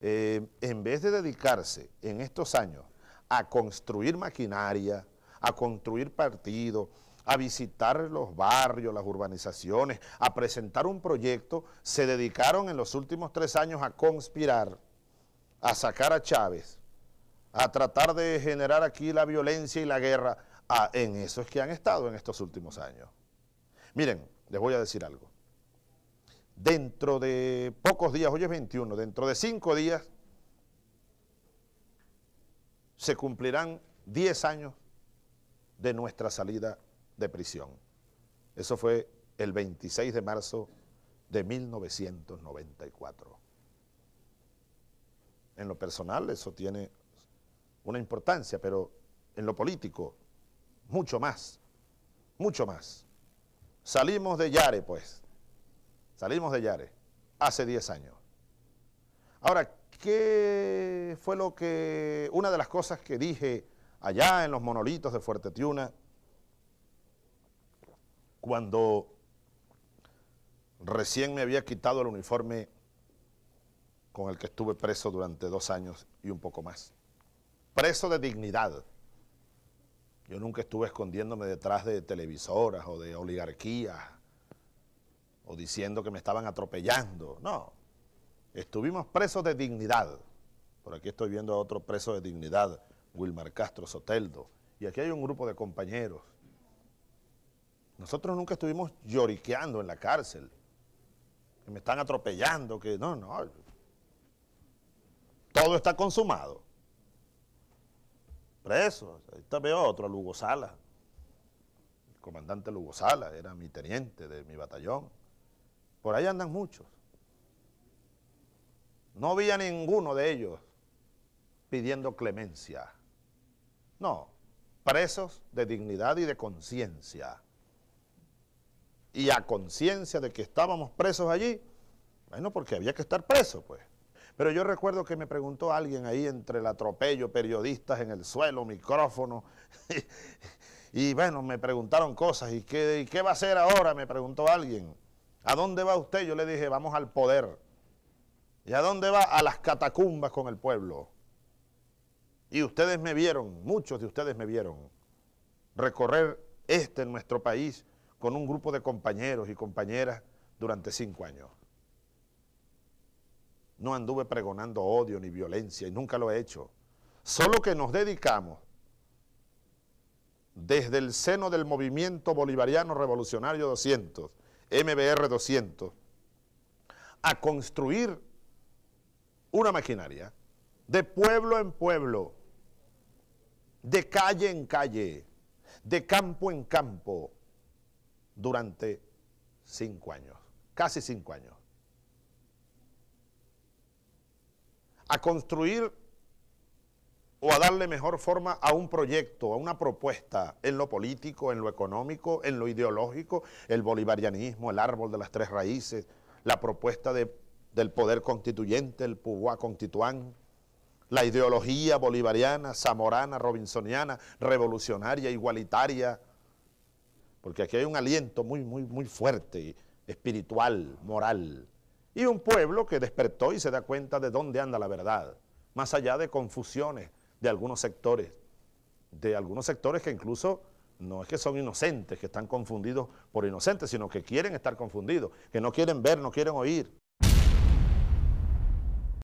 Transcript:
Eh, en vez de dedicarse en estos años a construir maquinaria, a construir partidos, a visitar los barrios, las urbanizaciones, a presentar un proyecto, se dedicaron en los últimos tres años a conspirar, a sacar a Chávez, a tratar de generar aquí la violencia y la guerra. en eso es que han estado en estos últimos años. Miren, les voy a decir algo dentro de pocos días, hoy es 21, dentro de cinco días se cumplirán 10 años de nuestra salida de prisión. Eso fue el 26 de marzo de 1994. En lo personal eso tiene una importancia, pero en lo político mucho más, mucho más. Salimos de Yare, pues, Salimos de Yare hace 10 años. Ahora, ¿qué fue lo que, una de las cosas que dije allá en los monolitos de Fuerte Tiuna, cuando recién me había quitado el uniforme con el que estuve preso durante dos años y un poco más. Preso de dignidad. Yo nunca estuve escondiéndome detrás de televisoras o de oligarquías o diciendo que me estaban atropellando. No, estuvimos presos de dignidad. Por aquí estoy viendo a otro preso de dignidad, Wilmar Castro Soteldo. Y aquí hay un grupo de compañeros. Nosotros nunca estuvimos lloriqueando en la cárcel. Que me están atropellando, que no, no. Todo está consumado. Preso. Ahí veo otro, Lugo Sala. El comandante Lugo Sala, era mi teniente de mi batallón. Por ahí andan muchos. No vi a ninguno de ellos pidiendo clemencia. No, presos de dignidad y de conciencia. Y a conciencia de que estábamos presos allí, bueno, porque había que estar preso, pues. Pero yo recuerdo que me preguntó alguien ahí entre el atropello, periodistas en el suelo, micrófono, y, bueno, me preguntaron cosas, ¿y qué, ¿y qué va a hacer ahora? Me preguntó alguien. ¿A dónde va usted? Yo le dije, vamos al poder. ¿Y a dónde va? A las catacumbas con el pueblo. Y ustedes me vieron, muchos de ustedes me vieron, recorrer este nuestro país con un grupo de compañeros y compañeras durante cinco años. No anduve pregonando odio ni violencia y nunca lo he hecho. Solo que nos dedicamos desde el seno del movimiento bolivariano revolucionario 200 MBR 200 a construir una maquinaria de pueblo en pueblo, de calle en calle, de campo en campo, durante cinco años, casi cinco años. A construir o a darle mejor forma a un proyecto, a una propuesta en lo político, en lo económico, en lo ideológico, el bolivarianismo, el árbol de las tres raíces, la propuesta del poder constituyente, el pouvoir constituán, la ideología bolivariana, zamorana, robinsoniana, revolucionaria, igualitaria, porque aquí hay un aliento muy, muy, muy fuerte, espiritual, moral, y un pueblo que despertó y se da cuenta de dónde anda la verdad, más allá de confusiones, de algunos sectores, de algunos sectores que incluso no es que son inocentes, que están confundidos por inocentes, sino que quieren estar confundidos, que no quieren ver, no quieren oír.